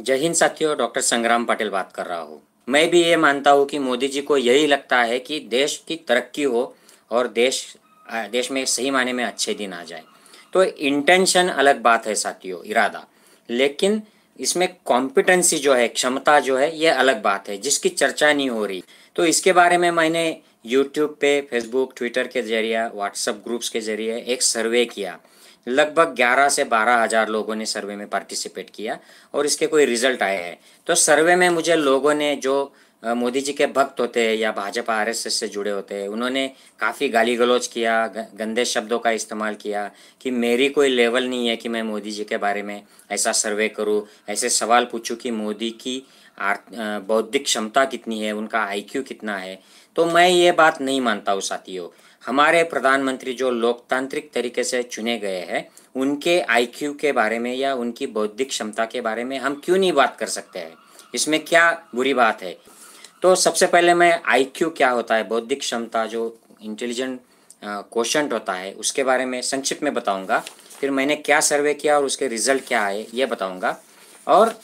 जय हिंद साथियों डॉक्टर संग्राम पाटिल बात कर रहा हूँ मैं भी ये मानता हूँ कि मोदी जी को यही लगता है कि देश की तरक्की हो और देश देश में सही माने में अच्छे दिन आ जाए तो इंटेंशन अलग बात है साथियों इरादा लेकिन इसमें कॉम्पिटेंसी जो है क्षमता जो है ये अलग बात है जिसकी चर्चा नहीं हो रही तो इसके बारे में मैंने यूट्यूब पे फेसबुक ट्विटर के जरिए व्हाट्सअप ग्रुप्स के जरिए एक सर्वे किया लगभग 11 से 12 हज़ार लोगों ने सर्वे में पार्टिसिपेट किया और इसके कोई रिजल्ट आए हैं तो सर्वे में मुझे लोगों ने जो मोदी जी के भक्त होते हैं या भाजपा आरएसएस से जुड़े होते हैं उन्होंने काफ़ी गाली गलौज किया गंदे शब्दों का इस्तेमाल किया कि मेरी कोई लेवल नहीं है कि मैं मोदी जी के बारे में ऐसा सर्वे करूं ऐसे सवाल पूछूं कि मोदी की बौद्धिक क्षमता कितनी है उनका आईक्यू कितना है तो मैं ये बात नहीं मानता हूँ साथियों हमारे प्रधानमंत्री जो लोकतांत्रिक तरीके से चुने गए हैं उनके आईक्यू के बारे में या उनकी बौद्धिक क्षमता के बारे में हम क्यों नहीं बात कर सकते हैं इसमें क्या बुरी बात है तो सबसे पहले मैं आईक्यू क्या होता है बौद्धिक क्षमता जो इंटेलिजेंट क्वेश्चन होता है उसके बारे में संक्षिप्त में बताऊंगा फिर मैंने क्या सर्वे किया और उसके रिजल्ट क्या आए ये बताऊंगा और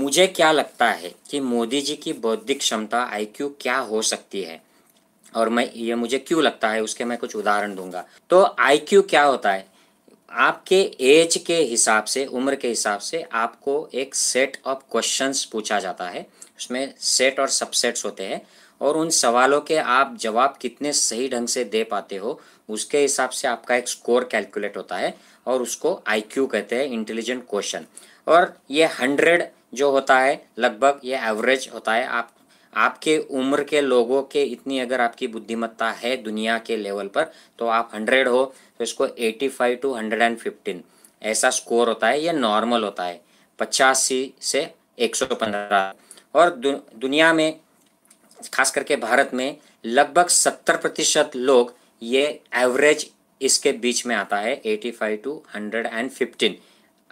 मुझे क्या लगता है कि मोदी जी की बौद्धिक क्षमता आईक्यू क्या हो सकती है और मैं ये मुझे क्यों लगता है उसके मैं कुछ उदाहरण दूंगा तो क्यू क्या होता है आपके एज के हिसाब से उम्र के हिसाब से आपको एक सेट ऑफ क्वेश्चंस पूछा जाता है उसमें सेट और सबसेट्स होते हैं और उन सवालों के आप जवाब कितने सही ढंग से दे पाते हो उसके हिसाब से आपका एक स्कोर कैलकुलेट होता है और उसको आईक्यू कहते हैं इंटेलिजेंट क्वेश्चन और ये हंड्रेड जो होता है लगभग ये एवरेज होता है आप आपके उम्र के लोगों के इतनी अगर आपकी बुद्धिमत्ता है दुनिया के लेवल पर तो आप हंड्रेड हो तो इसको eighty five to hundred and fifteen ऐसा स्कोर होता है ये नॉर्मल होता है पचासी से एक सौ पंद्रह और दु, दुनिया में खास करके भारत में लगभग सत्तर प्रतिशत लोग ये एवरेज इसके बीच में आता है eighty five to hundred and fifteen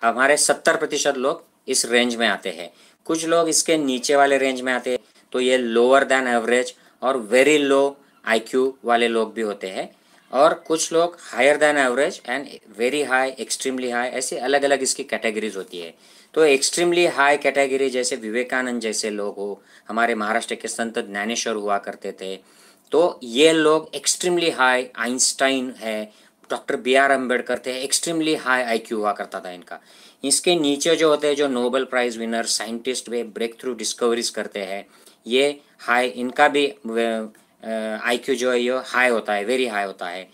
हमारे सत्तर प्रतिशत लोग इस रेंज में आते हैं कुछ लोग इसके नीचे वाले रेंज में आते हैं तो ये लोअर दैन एवरेज और वेरी लो आईक्यू वाले लोग भी होते हैं और कुछ लोग higher than average and very high extremely high ऐसे अलग अलग इसकी कैटेगरीज होती है तो एक्सट्रीमली हाई कैटेगरी जैसे विवेकानंद जैसे लोग हो हमारे महाराष्ट्र के संत ज्ञानेश्वर हुआ करते थे तो ये लोग एक्सट्रीमली हाई आइंस्टाइन है डॉक्टर बी आर अम्बेडकर थे एक्सट्रीमली हाई आईक्यू हुआ करता था इनका इसके नीचे जो होते हैं जो नोबल प्राइज़ विनर साइंटिस्ट वे ब्रेक थ्रू डिस्कवरीज करते हैं ये हाई इनका भी आईक्यू जो है ये हाई होता है वेरी हाई होता है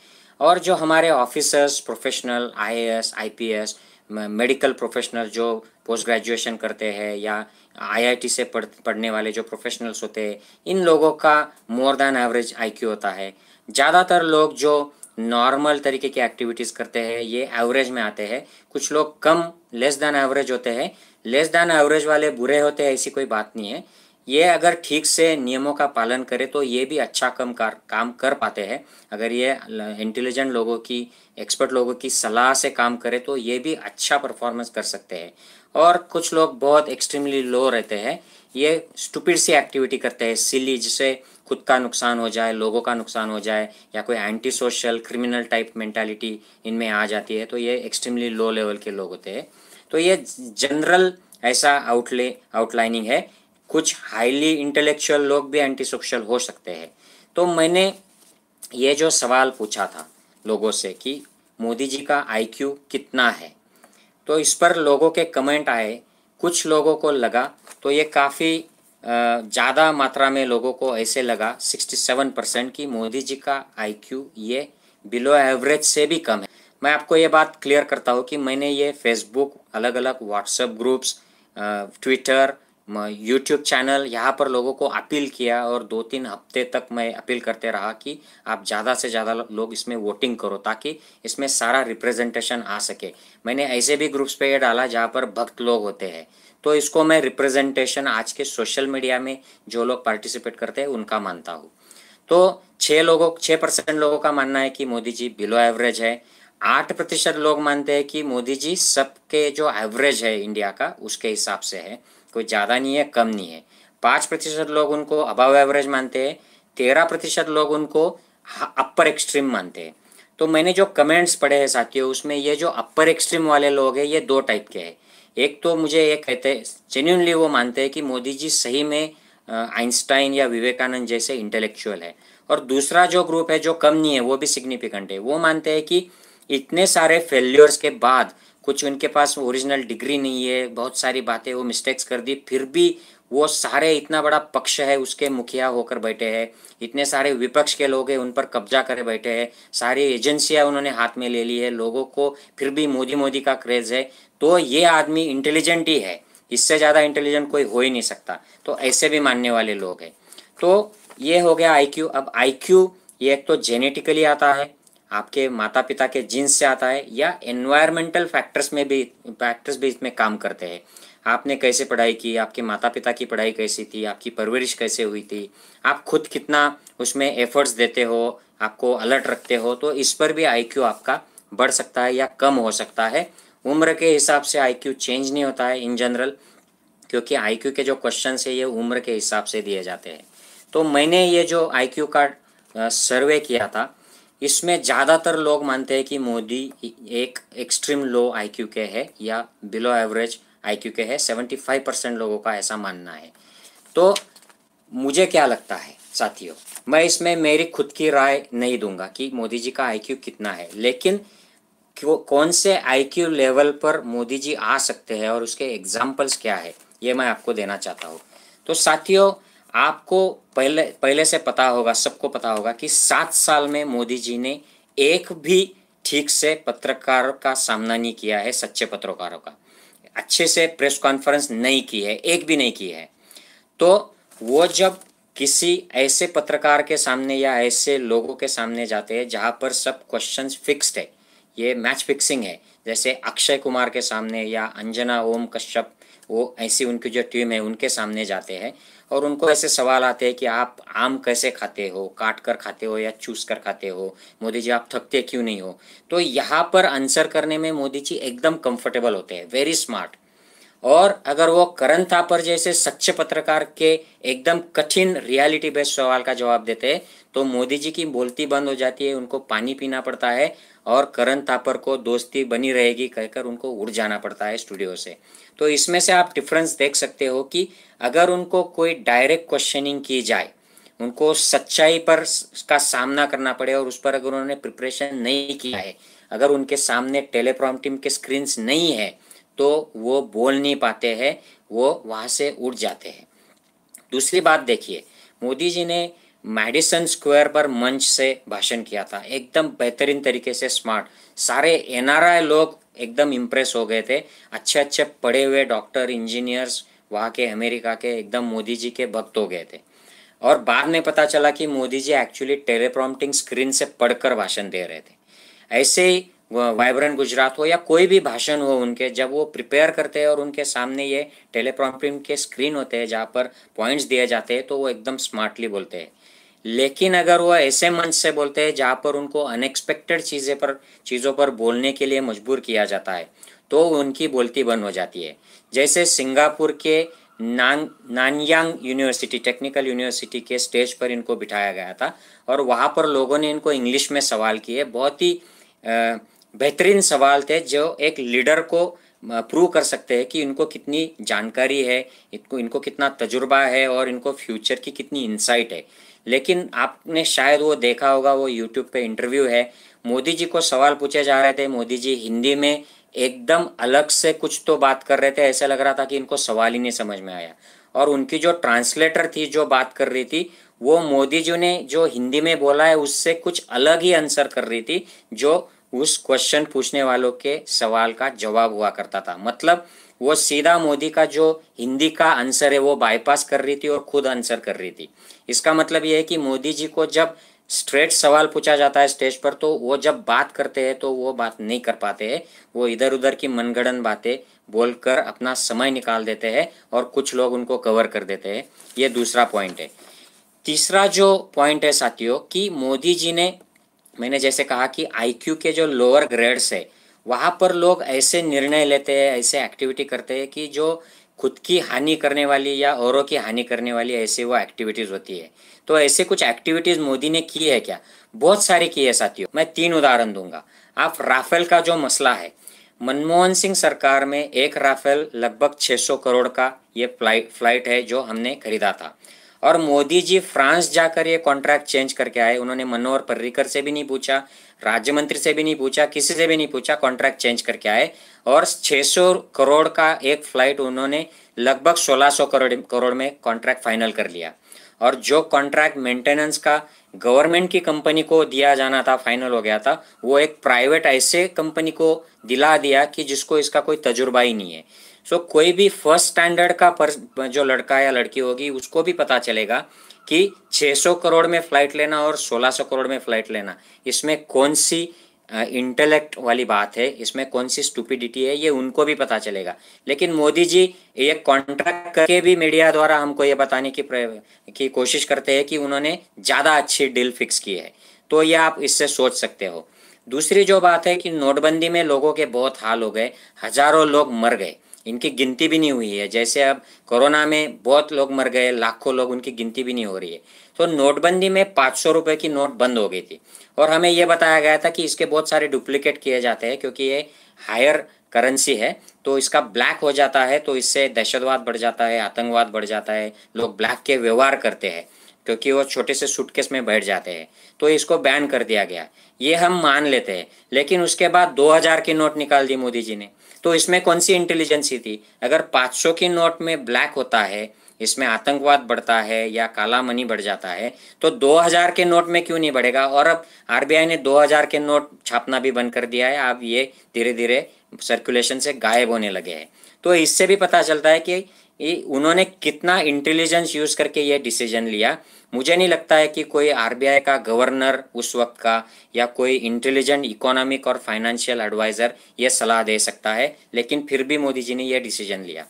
और जो हमारे officers professional IAS IPS medical professional जो पोस्ट ग्रेजुएशन करते हैं या आईआईटी से पढ़ पढ़ने वाले जो प्रोफेशनल्स होते हैं इन लोगों का मोर देन एवरेज आईक्यू होता है ज़्यादातर लोग जो नॉर्मल तरीके की एक्टिविटीज़ करते हैं ये एवरेज में आते हैं कुछ लोग कम लेस दैन एवरेज होते हैं लेस दैन एवरेज वाले बुरे होते हैं ऐसी कोई बात नहीं है ये अगर ठीक से नियमों का पालन करे तो ये भी अच्छा कम कर काम कर पाते हैं अगर ये इंटेलिजेंट लोगों की एक्सपर्ट लोगों की सलाह से काम करे तो ये भी अच्छा परफॉर्मेंस कर सकते हैं और कुछ लोग बहुत एक्सट्रीमली लो रहते हैं ये स्टूपिड सी एक्टिविटी करते हैं सिली जिससे खुद का नुकसान हो जाए लोगों का नुकसान हो जाए या कोई anti social criminal type mentality इनमें आ जाती है तो ये एक्सट्रीमली लो लेवल के लोग होते हैं तो ये जनरल ऐसा आउटले आउटलाइनिंग है कुछ हाईली इंटेलेक्चुअल लोग भी एंटी सोशल हो सकते हैं तो मैंने ये जो सवाल पूछा था लोगों से कि मोदी जी का आईक्यू कितना है तो इस पर लोगों के कमेंट आए कुछ लोगों को लगा तो ये काफ़ी ज़्यादा मात्रा में लोगों को ऐसे लगा 67 परसेंट कि मोदी जी का आईक्यू ये बिलो एवरेज से भी कम है मैं आपको ये बात क्लियर करता हूँ कि मैंने ये फेसबुक अलग अलग WhatsApp groups Twitter YouTube channel यहाँ पर लोगों को अपील किया और दो तीन हफ्ते तक मैं अपील करते रहा कि आप ज़्यादा से ज़्यादा लोग इसमें वोटिंग करो ताकि इसमें सारा रिप्रेजेंटेशन आ सके मैंने ऐसे भी ग्रुप्स पे ये डाला जहाँ पर भक्त लोग होते हैं तो इसको मैं रिप्रेजेंटेशन आज के सोशल मीडिया में जो लोग पार्टिसिपेट करते हैं उनका मानता हूँ तो छः लोगों छः परसेंट लोगों का मानना है कि मोदी जी बिलो एवरेज है आठ प्रतिशत लोग मानते हैं कि मोदी जी सबके जो एवरेज है इंडिया का उसके हिसाब से है कोई ज़्यादा नहीं है कम नहीं है पाँच प्रतिशत लोग उनको अबव एवरेज मानते हैं तेरह प्रतिशत लोग उनको अपर एक्सट्रीम मानते हैं तो मैंने जो कमेंट्स पढ़े हैं साथियों उसमें ये जो अपर एक्सट्रीम वाले लोग हैं ये दो टाइप के हैं एक तो मुझे ये कहते हैं जेन्यूनली वो मानते हैं कि मोदी जी सही में आइंस्टाइन या विवेकानंद जैसे इंटेलेक्चुअल है और दूसरा जो ग्रुप है जो कम नहीं है वो भी सिग्निफिकेंट है वो मानते हैं कि इतने सारे फेल्योर्स के बाद कुछ उनके पास ओरिजिनल डिग्री नहीं है बहुत सारी बातें वो मिस्टेक्स कर दी फिर भी वो सारे इतना बड़ा पक्ष है उसके मुखिया होकर बैठे हैं इतने सारे विपक्ष के लोग हैं उन पर कब्जा करे बैठे हैं सारी एजेंसियां उन्होंने हाथ में ले ली है लोगों को फिर भी मोदी मोदी का क्रेज है तो ये आदमी इंटेलिजेंट ही है इससे ज़्यादा इंटेलिजेंट कोई हो ही नहीं सकता तो ऐसे भी मानने वाले लोग हैं तो ये हो गया आई अब आई ये एक तो जेनेटिकली आता है आपके माता पिता के जीन्स से आता है या एनवायरमेंटल फैक्टर्स में भी फैक्टर्स भी इसमें काम करते हैं आपने कैसे पढ़ाई की आपके माता पिता की पढ़ाई कैसी थी आपकी परवरिश कैसे हुई थी आप खुद कितना उसमें एफर्ट्स देते हो आपको अलर्ट रखते हो तो इस पर भी आई आपका बढ़ सकता है या कम हो सकता है उम्र के हिसाब से आई चेंज नहीं होता है इन जनरल क्योंकि आई के जो क्वेश्चन है ये उम्र के हिसाब से दिए जाते हैं तो मैंने ये जो आई का सर्वे किया था इसमें ज़्यादातर लोग मानते हैं कि मोदी एक एक्सट्रीम लो आईक्यू के है या बिलो एवरेज आईक्यू के है सेवेंटी फाइव परसेंट लोगों का ऐसा मानना है तो मुझे क्या लगता है साथियों मैं इसमें मेरी खुद की राय नहीं दूंगा कि मोदी जी का आईक्यू कितना है लेकिन कौन से आईक्यू लेवल पर मोदी जी आ सकते हैं और उसके एग्जाम्पल्स क्या है ये मैं आपको देना चाहता हूँ तो साथियों आपको पहले पहले से पता होगा सबको पता होगा कि सात साल में मोदी जी ने एक भी ठीक से पत्रकार का सामना नहीं किया है सच्चे पत्रकारों का अच्छे से प्रेस कॉन्फ्रेंस नहीं की है एक भी नहीं की है तो वो जब किसी ऐसे पत्रकार के सामने या ऐसे लोगों के सामने जाते हैं जहाँ पर सब क्वेश्चंस फिक्स्ड है ये मैच फिक्सिंग है जैसे अक्षय कुमार के सामने या अंजना ओम कश्यप वो ऐसे उनकी जो टीम है उनके सामने जाते हैं और उनको ऐसे सवाल आते हैं कि आप आम कैसे खाते हो काट कर खाते हो या चूस कर खाते हो मोदी जी आप थकते क्यों नहीं हो तो यहाँ पर आंसर करने में मोदी जी एकदम कंफर्टेबल होते हैं वेरी स्मार्ट और अगर वो करण थापर जैसे सच्चे पत्रकार के एकदम कठिन रियलिटी बेस्ड सवाल का जवाब देते तो मोदी जी की बोलती बंद हो जाती है उनको पानी पीना पड़ता है और करण थापर को दोस्ती बनी रहेगी कहकर उनको उड़ जाना पड़ता है स्टूडियो से तो इसमें से आप डिफरेंस देख सकते हो कि अगर उनको कोई डायरेक्ट क्वेश्चनिंग की जाए उनको सच्चाई पर का सामना करना पड़े और उस पर अगर उन्होंने प्रिपरेशन नहीं किया है अगर उनके सामने टेलीप्रॉम्प्टिंग के स्क्रीन्स नहीं है तो वो बोल नहीं पाते हैं वो वहाँ से उठ जाते हैं दूसरी बात देखिए मोदी जी ने मेडिसन स्क्वायर पर मंच से भाषण किया था एकदम बेहतरीन तरीके से स्मार्ट सारे एन लोग एकदम इम्प्रेस हो गए थे अच्छे अच्छे पढ़े हुए डॉक्टर इंजीनियर्स वहाँ के अमेरिका के एकदम मोदी जी के भक्त हो गए थे और बाद में पता चला कि Modi ji actually teleprompting screen से पढ़कर भाषण दे रहे थे ऐसे ही वाइब्रेंट गुजरात हो या कोई भी भाषण हो उनके जब वो प्रिपेयर करते हैं और उनके सामने ये टेलीप्रॉम्प्टिंग के स्क्रीन होते हैं जहाँ पर पॉइंट्स दिए जाते हैं तो वो एकदम स्मार्टली बोलते हैं लेकिन अगर वो ऐसे मंच से बोलते हैं जहाँ पर उनको अनएक्सपेक्टेड चीज़ें पर चीज़ों पर बोलने के लिए मजबूर किया जाता है तो उनकी बोलती बंद हो जाती है जैसे सिंगापुर के नान नानयांग यूनिवर्सिटी टेक्निकल यूनिवर्सिटी के स्टेज पर इनको बिठाया गया था और वहाँ पर लोगों ने इनको इंग्लिश में सवाल किए बहुत ही आ, बेहतरीन सवाल थे जो एक लीडर को प्रूव कर सकते हैं कि इनको कितनी जानकारी है इनको इनको कितना तजुर्बा है और इनको फ्यूचर की कितनी इंसाइट है लेकिन आपने शायद वो देखा होगा वो यूट्यूब पे इंटरव्यू है मोदी जी को सवाल पूछे जा रहे थे मोदी जी हिंदी में एकदम अलग से कुछ तो बात कर रहे थे ऐसा लग रहा था कि इनको सवाल ही नहीं समझ में आया और उनकी जो ट्रांसलेटर थी जो बात कर रही थी वो मोदी जी ने जो हिंदी में बोला है उससे कुछ अलग ही आंसर कर रही थी जो उस क्वेश्चन पूछने वालों के सवाल का जवाब हुआ करता था मतलब वो सीधा मोदी का जो हिंदी का आंसर है वो बाईपास कर रही थी और खुद आंसर कर रही थी इसका मतलब ये है कि मोदी जी को जब स्ट्रेट सवाल पूछा जाता है स्टेज पर तो वो जब बात करते हैं तो वो बात नहीं कर पाते हैं वो इधर उधर की मनगढ़ंत बातें बोलकर अपना समय निकाल देते हैं और कुछ लोग उनको कवर कर देते हैं ये दूसरा पॉइंट है तीसरा जो पॉइंट है साथियों कि मोदी जी ने मैंने जैसे कहा कि आईक्यू के जो लोअर ग्रेड्स है वहाँ पर लोग ऐसे निर्णय लेते हैं ऐसे एक्टिविटी करते हैं कि जो खुद की हानि करने वाली या औरों की हानि करने वाली ऐसी वो एक्टिविटीज़ होती है तो ऐसे कुछ एक्टिविटीज़ मोदी ने की है क्या बहुत सारी की है साथियों मैं तीन उदाहरण दूंगा आप राफेल का जो मसला है मनमोहन सिंह सरकार में एक राफेल लगभग 600 करोड़ का ये फ्लाइट है जो हमने खरीदा था और मोदी जी फ्रांस जाकर ये कॉन्ट्रैक्ट चेंज करके आए उन्होंने मनोहर पर्रिकर से भी नहीं पूछा राज्य मंत्री से भी नहीं पूछा किसी से भी नहीं पूछा कॉन्ट्रैक्ट चेंज करके आए और 600 करोड़ का एक फ्लाइट उन्होंने लगभग 1600 करोड़ करोड़ में कॉन्ट्रैक्ट फाइनल कर लिया और जो कॉन्ट्रैक्ट मेंटेनेंस का गवर्नमेंट की कंपनी को दिया जाना था फाइनल हो गया था वो एक प्राइवेट ऐसे कंपनी को दिला दिया कि जिसको इसका कोई तजुर्बा ही नहीं है सो so, कोई भी फर्स्ट स्टैंडर्ड का पर जो लड़का या लड़की होगी उसको भी पता चलेगा कि 600 करोड़ में फ्लाइट लेना और 1600 करोड़ में फ्लाइट लेना इसमें कौन सी इंटेलेक्ट वाली बात है इसमें कौन सी स्टूपिडिटी है ये उनको भी पता चलेगा लेकिन मोदी जी ये कॉन्ट्रैक्ट करके भी मीडिया द्वारा हमको ये बताने की की कोशिश करते हैं कि उन्होंने ज़्यादा अच्छी डील फिक्स की है तो ये आप इससे सोच सकते हो दूसरी जो बात है कि नोटबंदी में लोगों के बहुत हाल हो गए हजारों लोग मर गए इनकी गिनती भी नहीं हुई है जैसे अब कोरोना में बहुत लोग मर गए लाखों लोग उनकी गिनती भी नहीं हो रही है तो नोटबंदी में पाँच सौ रुपये की नोट बंद हो गई थी और हमें यह बताया गया था कि इसके बहुत सारे डुप्लीकेट किए जाते हैं क्योंकि ये हायर करेंसी है तो इसका ब्लैक हो जाता है तो इससे दहशतवाद बढ़ जाता है आतंकवाद बढ़ जाता है लोग ब्लैक के व्यवहार करते हैं क्योंकि वो छोटे से सूटकेस में बैठ जाते हैं तो इसको बैन कर दिया गया ये हम मान लेते हैं लेकिन उसके बाद 2000 की नोट निकाल दी मोदी जी ने तो इसमें कौन सी इंटेलिजेंसी थी अगर 500 के नोट में ब्लैक होता है इसमें आतंकवाद बढ़ता है या काला मनी बढ़ जाता है तो 2000 के नोट में क्यों नहीं बढ़ेगा और अब आरबीआई ने 2000 के नोट छापना भी बंद कर दिया है अब ये धीरे धीरे सर्कुलेशन से गायब होने लगे हैं तो इससे भी पता चलता है कि ये उन्होंने कितना इंटेलिजेंस यूज करके ये डिसीजन लिया मुझे नहीं लगता है कि कोई आरबीआई का गवर्नर उस वक्त का या कोई इंटेलिजेंट इकोनॉमिक और फाइनेंशियल एडवाइज़र ये सलाह दे सकता है लेकिन फिर भी मोदी जी ने यह डिसीजन लिया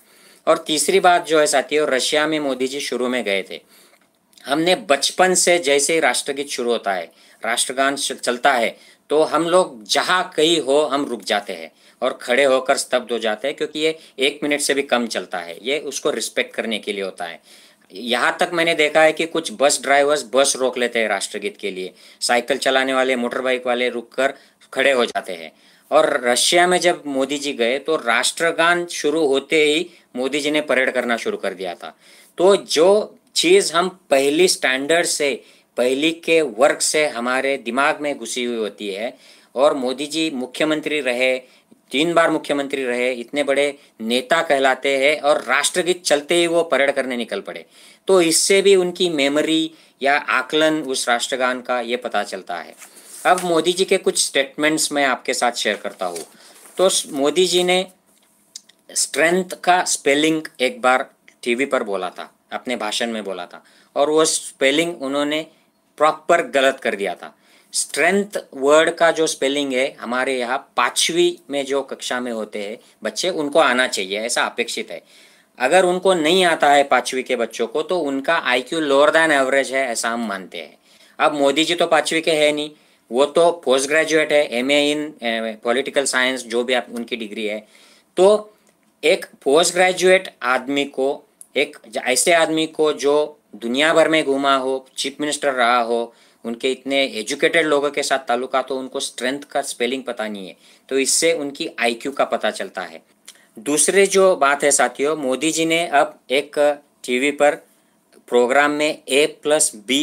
और तीसरी बात जो है साथियों रशिया में मोदी जी शुरू में गए थे हमने बचपन से जैसे ही राष्ट्रगीत शुरू होता है राष्ट्रगान चलता है तो हम लोग जहाँ कहीं हो हम रुक जाते हैं और खड़े होकर स्तब्ध हो जाते हैं क्योंकि ये एक मिनट से भी कम चलता है ये उसको रिस्पेक्ट करने के लिए होता है यहाँ तक मैंने देखा है कि कुछ बस ड्राइवर्स बस रोक लेते हैं राष्ट्रगीत के लिए साइकिल चलाने वाले मोटर बाइक वाले रुक कर खड़े हो जाते हैं और रशिया में जब मोदी जी गए तो राष्ट्रगान शुरू होते ही मोदी जी ने परेड करना शुरू कर दिया था तो जो चीज़ हम पहली स्टैंडर्ड से पहली के वर्क से हमारे दिमाग में घुसी हुई होती है और मोदी जी मुख्यमंत्री रहे तीन बार मुख्यमंत्री रहे इतने बड़े नेता कहलाते हैं और राष्ट्रगीत चलते ही वो परेड करने निकल पड़े तो इससे भी उनकी मेमोरी या आकलन उस राष्ट्रगान का ये पता चलता है अब मोदी जी के कुछ स्टेटमेंट्स मैं आपके साथ शेयर करता हूँ तो मोदी जी ने स्ट्रेंथ का स्पेलिंग एक बार टीवी पर बोला था अपने भाषण में बोला था और वो स्पेलिंग उन्होंने प्रॉपर गलत कर दिया था स्ट्रेंथ वर्ड का जो स्पेलिंग है हमारे यहाँ पाँचवीं में जो कक्षा में होते हैं बच्चे उनको आना चाहिए ऐसा अपेक्षित है अगर उनको नहीं आता है पाँचवीं के बच्चों को तो उनका आईक्यू लोअर देन एवरेज है ऐसा हम मानते हैं अब मोदी जी तो पाँचवीं के है नहीं वो तो पोस्ट ग्रेजुएट है एम इन पॉलिटिकल साइंस जो भी आप उनकी डिग्री है तो एक पोस्ट ग्रेजुएट आदमी को एक ऐसे आदमी को जो दुनिया भर में घूमा हो चीफ मिनिस्टर रहा हो उनके इतने एजुकेटेड लोगों के साथ ताल्लुका तो उनको स्ट्रेंथ का स्पेलिंग पता नहीं है तो इससे उनकी आईक्यू का पता चलता है दूसरे जो बात है साथियों मोदी जी ने अब एक टीवी पर प्रोग्राम में A plus B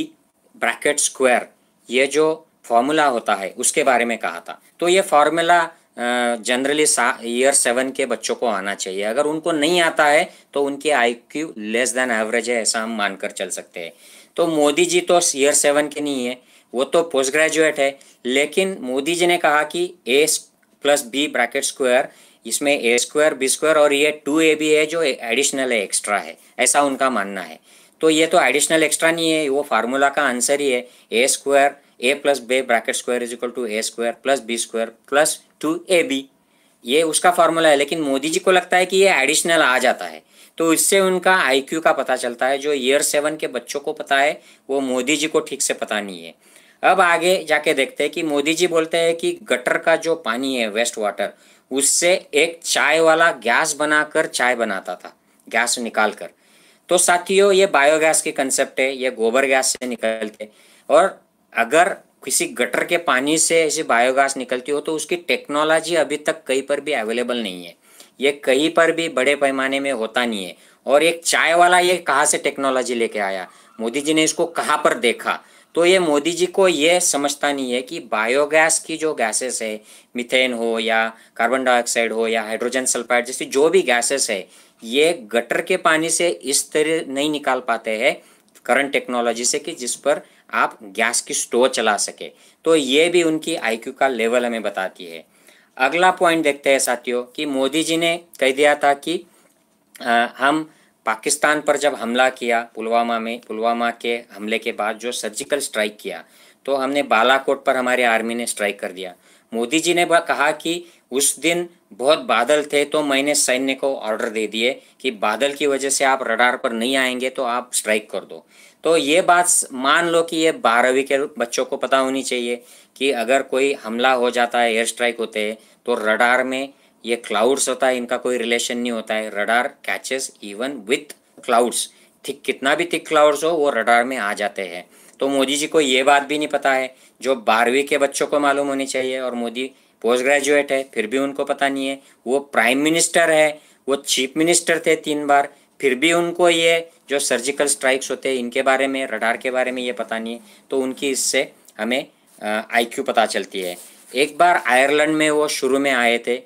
bracket square ये जो फॉर्मूला होता है उसके बारे में कहा था तो ये फार्मूला जनरली ईयर सेवन के बच्चों को आना चाहिए अगर उनको नहीं आता है तो I IQ less than average है ऐसा हम मानकर चल सकते हैं तो मोदी जी तो ईयर सेवन के नहीं है वो तो पोस्ट ग्रेजुएट है लेकिन मोदी जी ने कहा कि A plus B bracket square इसमें ए स्क्वायर बी स्क्वायर और ये टू ए बी है जो एडिशनल है एक्स्ट्रा है ऐसा उनका मानना है तो ये तो एडिशनल एक्स्ट्रा नहीं है वो फार्मूला का आंसर ही है A square A plus B bracket square is equal to A square plus B square plus two A B ये उसका फॉर्मूला है लेकिन मोदी जी को लगता है कि ये एडिशनल आ जाता है तो इससे उनका आईक्यू का पता चलता है जो ईयर सेवन के बच्चों को पता है वो मोदी जी को ठीक से पता नहीं है अब आगे जाके देखते हैं कि मोदी जी बोलते हैं कि गटर का जो पानी है वेस्ट वाटर उससे एक चाय वाला गैस बनाकर चाय बनाता था गैस निकाल कर तो साथियों ये बायोगैस के कंसेप्ट है ये गोबर गैस से निकल के और अगर किसी गटर के पानी से ऐसी बायोगैस निकलती हो तो उसकी टेक्नोलॉजी अभी तक कहीं पर भी अवेलेबल नहीं है ये कहीं पर भी बड़े पैमाने में होता नहीं है और एक चाय वाला ये कहाँ से टेक्नोलॉजी लेके आया मोदी जी ने इसको कहाँ पर देखा तो ये मोदी जी को ये समझता नहीं है कि बायोगैस की जो गैसेस है मिथेन हो या कार्बन डाइऑक्साइड हो या हाइड्रोजन सल्फाइड जैसी जो भी गैसेस है ये गटर के पानी से इस तरह नहीं निकाल पाते हैं करंट टेक्नोलॉजी से कि जिस पर आप गैस की स्टोव चला सके तो ये भी उनकी आईक्यू का लेवल हमें बताती है अगला पॉइंट देखते हैं साथियों कि मोदी जी ने कह दिया था कि आ, हम पाकिस्तान पर जब हमला किया पुलवामा में पुलवामा के हमले के बाद जो सर्जिकल स्ट्राइक किया तो हमने बालाकोट पर हमारे आर्मी ने स्ट्राइक कर दिया मोदी जी ने कहा कि उस दिन बहुत बादल थे तो मैंने सैन्य को ऑर्डर दे दिए कि बादल की वजह से आप रडार पर नहीं आएंगे तो आप स्ट्राइक कर दो तो ये बात मान लो कि ये बारहवीं के बच्चों को पता होनी चाहिए कि अगर कोई हमला हो जाता है एयर स्ट्राइक होते हैं तो रडार में ये क्लाउड्स होता है इनका कोई रिलेशन नहीं होता है radar catches even with clouds thick कितना भी थिक क्लाउड्स हो वो रडार में आ जाते हैं तो मोदी जी को ये बात भी नहीं पता है जो बारहवीं के बच्चों को मालूम होनी चाहिए और मोदी पोस्ट ग्रेजुएट है फिर भी उनको पता नहीं है वो प्राइम मिनिस्टर है वो चीफ मिनिस्टर थे तीन बार फिर भी उनको ये जो सर्जिकल स्ट्राइक्स होते हैं इनके बारे में रडार के बारे में ये पता नहीं है तो उनकी इससे हमें आईक्यू पता चलती है एक बार आयरलैंड में वो शुरू में आए थे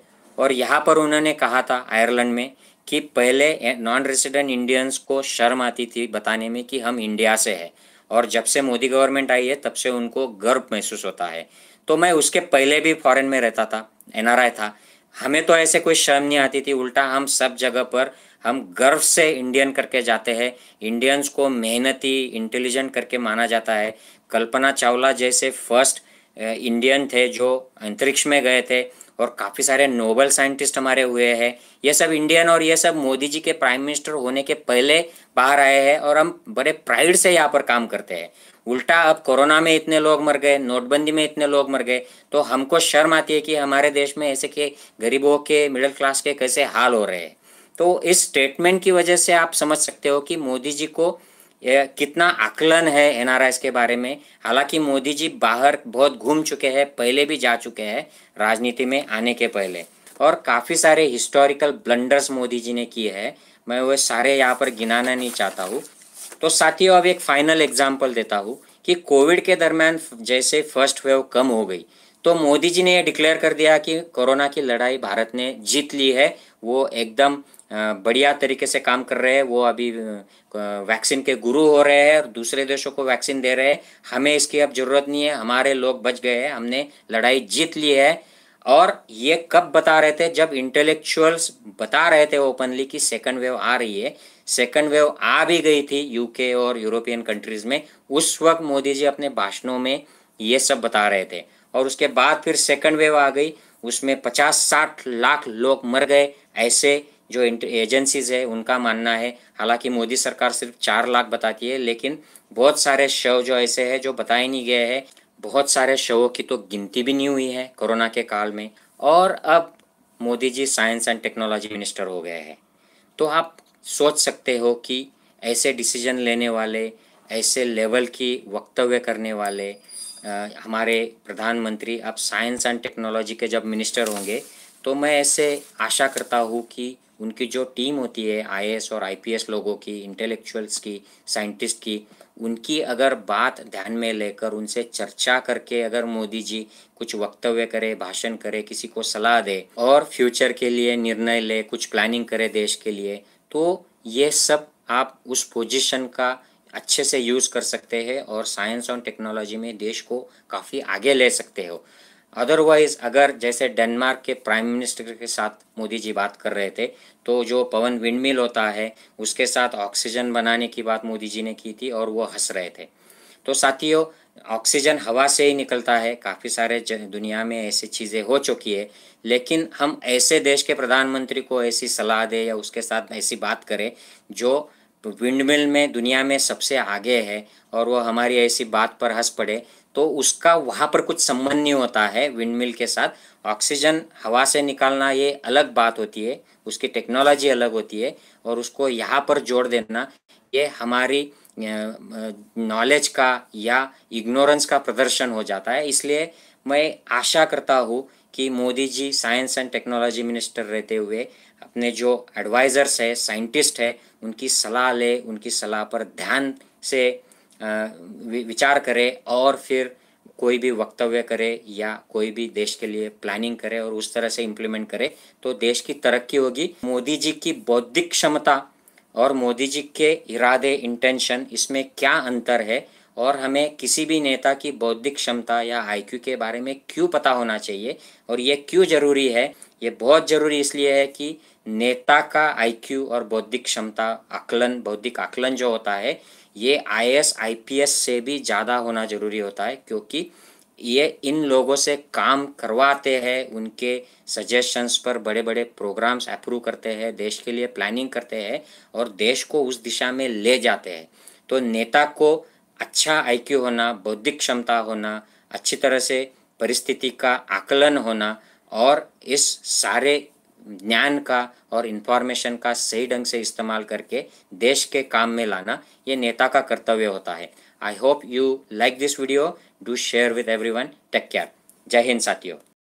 और यहाँ पर उन्होंने कहा था आयरलैंड में कि पहले नॉन रेसिडेंट इंडियंस को शर्म आती थी बताने में कि हम इंडिया से है और जब से मोदी गवर्नमेंट आई है तब से उनको गर्व महसूस होता है तो मैं उसके पहले भी फॉरेन में रहता था एनआरआई था हमें तो ऐसे कोई शर्म नहीं आती थी उल्टा हम सब जगह पर हम गर्व से इंडियन करके जाते हैं इंडियंस को मेहनती इंटेलिजेंट करके माना जाता है कल्पना चावला जैसे फर्स्ट इंडियन थे जो अंतरिक्ष में गए थे और काफ़ी सारे नोबल साइंटिस्ट हमारे हुए हैं ये सब इंडियन और ये सब मोदी जी के प्राइम मिनिस्टर होने के पहले बाहर आए हैं और हम बड़े प्राइड से यहाँ पर काम करते हैं उल्टा अब कोरोना में इतने लोग मर गए नोटबंदी में इतने लोग मर गए तो हमको शर्म आती है कि हमारे देश में ऐसे के गरीबों के मिडिल क्लास के कैसे हाल हो रहे हैं तो इस स्टेटमेंट की वजह से आप समझ सकते हो कि मोदी जी को कितना आकलन है एनआरआईस के बारे में हालांकि मोदी जी बाहर बहुत घूम चुके हैं पहले भी जा चुके हैं राजनीति में आने के पहले और काफ़ी सारे हिस्टोरिकल ब्लंडर्स मोदी जी ने किए हैं मैं वह सारे यहाँ पर गिनाना नहीं चाहता हूँ तो साथियों अब एक फाइनल एग्जाम्पल देता हूँ कि कोविड के दरम्यान जैसे फर्स्ट वेव कम हो गई तो मोदी जी ने यह डिक्लेयर कर दिया कि कोरोना की लड़ाई भारत ने जीत ली है वो एकदम बढ़िया तरीके से काम कर रहे हैं वो अभी वैक्सीन के गुरु हो रहे हैं और दूसरे देशों को वैक्सीन दे रहे हैं हमें इसकी अब ज़रूरत नहीं है हमारे लोग बच गए हैं हमने लड़ाई जीत ली है और ये कब बता रहे थे जब इंटेलेक्चुअल्स बता रहे थे ओपनली कि सेकंड वेव आ रही है सेकंड वेव आ भी गई थी यूके और यूरोपियन कंट्रीज़ में उस वक्त मोदी जी अपने भाषणों में ये सब बता रहे थे और उसके बाद फिर सेकंड वेव आ गई उसमें पचास साठ लाख लोग मर गए ऐसे जो एजेंसीज है उनका मानना है हालांकि मोदी सरकार सिर्फ चार लाख बताती है लेकिन बहुत सारे शव जो ऐसे है जो बताए नहीं गए हैं बहुत सारे शवों की तो गिनती भी नहीं हुई है कोरोना के काल में और अब Modi ji science and technology minister हो गए हैं तो आप सोच सकते हो कि ऐसे डिसीजन लेने वाले ऐसे लेवल की वक्तव्य करने वाले आ, हमारे प्रधानमंत्री अब साइंस एंड टेक्नोलॉजी के जब मिनिस्टर होंगे तो मैं ऐसे आशा करता हूँ कि उनकी जो टीम होती है आई और आई लोगों की इंटेलेक्चुअल्स की साइंटिस्ट की उनकी अगर बात ध्यान में लेकर उनसे चर्चा करके अगर मोदी जी कुछ वक्तव्य करे भाषण करे किसी को सलाह दे और फ्यूचर के लिए निर्णय ले कुछ प्लानिंग करे देश के लिए तो ये सब आप उस पोजीशन का अच्छे से यूज़ कर सकते हैं और साइंस और टेक्नोलॉजी में देश को काफ़ी आगे ले सकते हो अदरवाइज़ अगर जैसे डेनमार्क के प्राइम मिनिस्टर के साथ मोदी जी बात कर रहे थे तो जो पवन विंडमिल होता है उसके साथ ऑक्सीजन बनाने की बात मोदी जी ने की थी और वो हंस रहे थे तो साथियों ऑक्सीजन हवा से ही निकलता है काफ़ी सारे दुनिया में ऐसी चीज़ें हो चुकी है लेकिन हम ऐसे देश के प्रधानमंत्री को ऐसी सलाह दें या उसके साथ ऐसी बात करें जो विंडमिल में दुनिया में सबसे आगे है और वो हमारी ऐसी बात पर हंस पड़े तो उसका वहाँ पर कुछ संबंध नहीं होता है विंडमिल के साथ ऑक्सीजन हवा से निकालना ये अलग बात होती है उसकी टेक्नोलॉजी अलग होती है और उसको यहाँ पर जोड़ देना ये हमारी नॉलेज का या इग्नोरेंस का प्रदर्शन हो जाता है इसलिए मैं आशा करता हूँ कि Modi ji science and technology minister रहते हुए अपने जो एडवाइज़र्स है साइंटिस्ट है उनकी सलाह ले उनकी सलाह पर ध्यान से विचार करे और फिर कोई भी वक्तव्य करे या कोई भी देश के लिए प्लानिंग करे और उस तरह से इम्प्लीमेंट करे तो देश की तरक्की होगी मोदी जी की बौद्धिक क्षमता और मोदी जी के इरादे इंटेंशन इसमें क्या अंतर है और हमें किसी भी नेता की बौद्धिक क्षमता या आईक्यू के बारे में क्यों पता होना चाहिए और ये क्यों ज़रूरी है ये बहुत ज़रूरी इसलिए है कि नेता का आईक्यू और बौद्धिक क्षमता आकलन बौद्धिक आकलन जो होता है ये आईएएस आईपीएस से भी ज़्यादा होना जरूरी होता है क्योंकि ये इन लोगों से काम करवाते हैं उनके सजेशंस पर बड़े बड़े प्रोग्राम्स अप्रूव करते हैं देश के लिए प्लानिंग करते हैं और देश को उस दिशा में ले जाते हैं तो नेता को अच्छा आईक्यू होना बौद्धिक क्षमता होना अच्छी तरह से परिस्थिति का आकलन होना और इस सारे ज्ञान का और इन्फॉर्मेशन का सही ढंग से इस्तेमाल करके देश के काम में लाना ये नेता का कर्तव्य होता है I hope you like this video do share with everyone take care जय हिंद साथियों